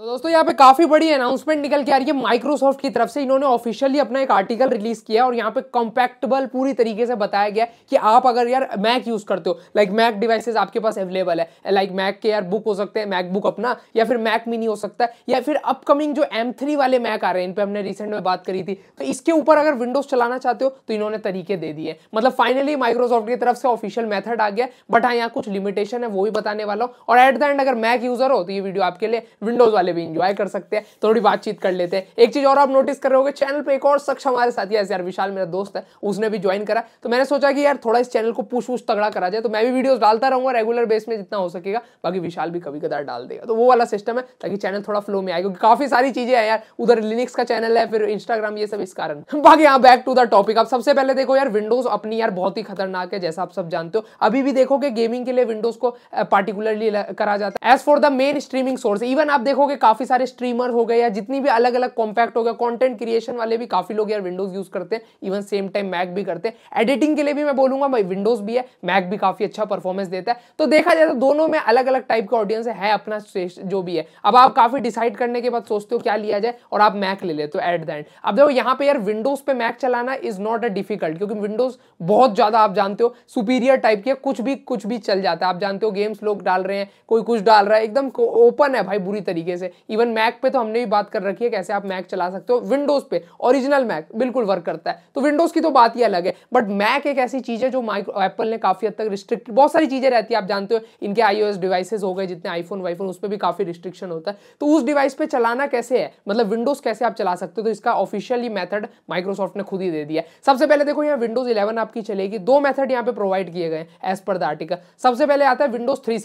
तो दोस्तों यहाँ पे काफ़ी बड़ी अनाउंसमेंट निकल के आ रही है माइक्रोसॉफ्ट की तरफ से इन्होंने ऑफिशियली अपना एक आर्टिकल रिलीज किया और यहाँ पे कॉम्पैक्टेबल पूरी तरीके से बताया गया कि आप अगर यार मैक यूज़ करते हो लाइक मैक डिवाइसेस आपके पास अवेलेबल है लाइक मैक के यार बुक हो सकते हैं मैकबुक अपना या फिर मैक मिनी हो सकता है या फिर अपकमिंग जो एम वाले मैक आ रहे हैं इन पर हमने रिसेंट में बात करी थी तो इसके ऊपर अगर विंडोज चलाना चाहते हो तो इन्होंने तरीके दे दिए मतलब फाइनली माइक्रोसॉफ्ट की तरफ से ऑफिशियल मैथड आ गया बट हाँ यहाँ कुछ लिमिटेशन है वो भी बताने वाला हूँ और एट द एंड अगर मैक यूज़र हो तो ये वीडियो आपके लिए विंडोज़ वाले वाले भी इंजॉय कर सकते हैं थोड़ी बातचीत कर लेते हैं एक चीज और आप नोटिस कर रहे होगे चैनल पर एक और शख्स हमारे साथ ही यार विशाल मेरा दोस्त है उसने भी ज्वाइन करा तो मैंने सोचा कि यार थोड़ा इस चैनल को पूछ पूछ तगड़ा करा जाए तो मैं भी वीडियो डालता रहूंगा रेगुलर बेस में जितना हो सकेगा बाकी विशाल भी कभी कदार डाल देगा तो वो वाला सिस्टम है ताकि चैनल थोड़ा फ्लो में आए क्योंकि काफी सारी चीजें हैं यार उधर लिनिक्स का चैनल है फिर इंस्टाग्राम ये सब इस कारण बाकी यहाँ बैक टू द टॉपिक आप सबसे पहले देखो यार विंडोज अपनी यार बहुत ही खतरनाक है जैसा आप सब जानते हो अभी भी देखोगे गेमिंग के लिए विंडोज को पार्टिकुलरली करा जाता है as for the main streaming source even आप देखोगे काफी सारे स्ट्रीमर हो गए या जितनी भी अलग अलग कॉम्पैक्ट हो गया कंटेंट क्रिएशन वाले भी काफी लोग यार विंडोज यूज करते हैं इवन सेम टाइम मैक भी करते हैं एडिटिंग के लिए भी मैं बोलूंगा भाई विंडोज भी है मैक भी काफी अच्छा परफॉर्मेंस देता है तो देखा जाए तो दोनों में अलग अलग टाइप के ऑडियंस है अपना जो भी है अब आप काफी डिसाइड करने के बाद सोचते हो क्या लिया जाए और आप मैक ले लेते हो एट द एंड अब देखो यहाँ पे यार विंडोज पे मैक चलाना इज नॉट अ डिफिकल्ट क्योंकि विंडोज बहुत ज्यादा आप जानते हो सुपीरियर टाइप के कुछ भी कुछ भी चल जाता है आप जानते हो गेम्स लोग डाल रहे हैं कोई कुछ डाल रहा है एकदम ओपन है भाई बुरी तरीके से से इवन मैक पे तो हमने भी बात कर रखी है कैसे आप मैक चला सकते हो विंडोज पे ओरिजिनल मैक बिल्कुल वर्क करता है तो विंडोज की तो बात ही अलग है बट मैक एक ऐसी चीज है जो माइक्रो एप्पल ने काफी हद तक रिस्ट्रिक्ट बहुत सारी चीजें रहती है आप जानते हो इनके आईओएस डिवाइसेज हो गए जितने आईफोन वाईफोन उस पर भी काफी रिस्ट्रिक्शन होता है तो उस डिवाइस पे चलाना कैसे है मतलब विंडोज कैसे आप चला सकते हो तो इसका ऑफिशियली मेथड माइक्रोसॉफ्ट ने खुद ही दे दिया सबसे पहले देखो यहाँ विंडोज इलेवन आपकी चलेगी दो मेथड यहाँ पे प्रोवाइड किए गए एज पर द आर्टिकल सबसे पहले आता है विंडोज थ्री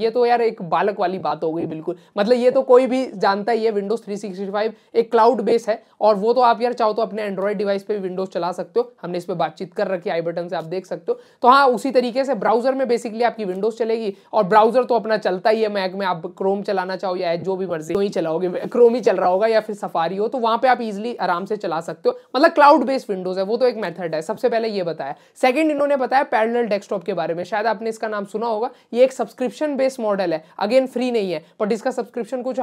ये तो यार एक बालक वाली बात हो गई बिल्कुल मतलब ये तो कोई कोई भी जानता ही है विंडोज 365 एक क्लाउड बेस है और वो तो आप यार चाहो तो अपने एंड्रॉइड डिवाइस पे भी विंडोज चला सकते हो हमने इस पर बातचीत कर रखी आई बटन से आप देख सकते हो तो हाँ उसी तरीके से ब्राउजर में बेसिकली आपकी विंडोज चलेगी और ब्राउजर तो अपना चलता ही है मैक में आप क्रोम चलाना चाहो या जो भी मर्जी वही चलाओगे क्रोम ही चल रहा होगा या फिर सफारी हो तो वहां पर आप इजिली आराम से चला सकते हो मतलब क्लाउड बेस्ड विंडोज है वो तो एक मेथड है सबसे पहले ये बताया सेकंड इन्होंने बताया पैरेलल डेस्कटॉप के बारे में शायद आपने इसका नाम सुना होगा ये एक सब्सक्रिप्शन बेस्ड मॉडल है अगेन फ्री नहीं है बट इसका सब्सक्रिप्शन कुछ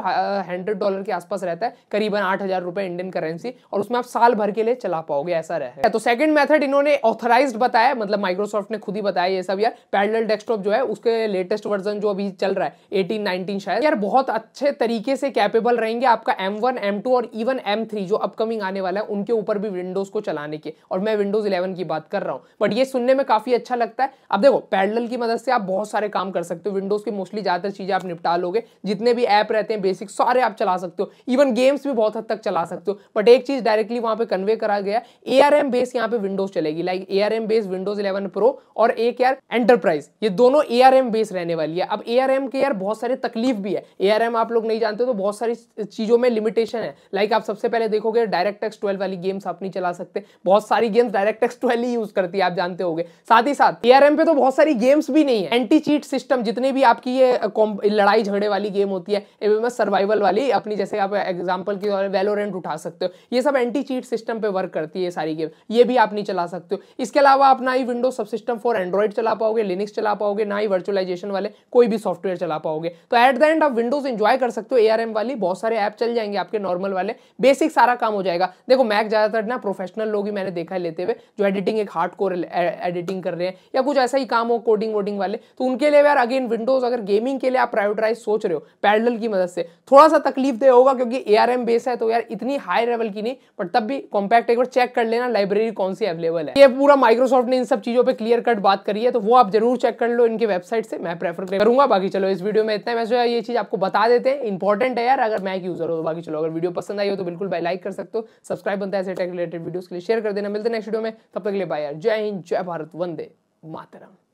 हंड्रेड डॉलर के आसपास रहता है करीबन आठ हजार रुपए इंडियन करेंसी और उसमें आप साल भर के लिए चला पाओगे ऐसा रहे तो सेकंड मेथड इन्होंने ऑथराइज बताया मतलब माइक्रोसॉफ्ट ने खुद ही बताया ये सब यार पैरेलल डेस्कटॉप जो है उसके लेटेस्ट वर्जन जो अभी चल रहा है एटीन नाइनटीन शायद यार बहुत अच्छे तरीके से कैपेबल रहेंगे आपका एम वन एम टू और इवन एम थ्री जो अपकमिंग आने वाला है उनके ऊपर भी विंडोज को चलाने के और मैं विंडोज इलेवन की बात कर रहा हूँ बट ये सुनने में काफी अच्छा लगता है अब देखो पैरेलल की मदद से आप बहुत सारे काम कर सकते हो विंडोज की मोस्टली ज्यादातर चीजें आप निपटा लोगे जितने भी ऐप रहते हैं बेसिक सारे आप चला सकते हो इवन गेम्स भी बहुत हद तक चला सकते हो बट एक चीज डायरेक्टली वहां पे कन्वे करा गया ए आर एम बेस यहाँ पे विंडोज चलेगी like A R M base Windows eleven pro और एक यार एंटरप्राइज ये दोनों ए आर एम बेस रहने वाली है अब ए आर एम के यार बहुत सारी तकलीफ भी है ए आर एम आप लोग नहीं जानते तो बहुत सारी चीजों में लिमिटेशन है लाइक आप सबसे पहले देखोगे डायरेक्ट एक्स ट्वेल्व वाली गेम्स आप नहीं चला सकते बहुत सारी गेम्स डायरेक्ट एक्स ट्वेल्व ही यूज करती है आप जानते हो साथ ही साथ ए आर एम पे तो बहुत सारी गेम्स भी नहीं है एंटी चीट सिस्टम जितनी भी आपकी ये लड़ाई झगड़े वाली गेम होती है सर्वाइवल वाली अपनी जैसे आप एग्जाम्पल की वेलोरेंट उठा सकते हो ये सब एंटी चीट सिस्टम पे वर्क करती है सारी गेम ये भी आप नहीं चला सकते हो इसके अलावा आप ना ही window subsystem for Android चला पाओगे लिनिक्स चला पाओगे ना ही वर्चुअलाइजेशन वाले कोई भी सॉफ्टवेयर चला पाओगे तो एट द एंड आप विंडोज इंजॉय कर सकते हो ए वाली बहुत सारे ऐप चल जाएंगे आपके नॉर्मल वाले बेसिक सारा काम हो जाएगा देखो मैक ज़्यादातर ना प्रोफेशनल लोग ही मैंने देखा लेते हुए जो एडिटिंग एक हार्ड कोर एडिटिंग कर रहे हैं या कुछ ऐसा ही काम हो कोडिंग वोडिंग वाले तो उनके लिए यार अगेन विंडोज अगर गेमिंग के लिए आप प्राइवेटाइज सोच रहे हो पैडल की मदद से थोड़ा सा तकलीफ दे होगा क्योंकि ए आर एम बेस है तो यार इतनी हाई लेवल की नहीं बट तब भी कॉम्पैक्ट एक बार चेक कर लेना लाइब्रेरी कौन सी अवेलेबल है ये पूरा माइक्रोसॉफ्ट ने इन सब चीज़ों पर क्लियर कट बात करी है तो वो आप जरूर चेक कर लो इनके वेबसाइट से मैं प्रेफर करूंगा बाकी चलो इस वीडियो में इतना मैं जो ये चीज़ आपको बता देते हैं इंपॉर्टेंट है यार अगर मैं यूजर हो तो बाकी चलो अगर वीडियो पसंद आई हो तो बिल्कुल बाय लाइक कर सकते हो सब्सक्राइब बनता है ऐसे टेक रिलेटेड वीडियो के लिए शेयर कर देना मिलते नेक्स्ट वीडियो में तब तक के लिए बाय यार जय हिंद जय भारत वंदे मातरम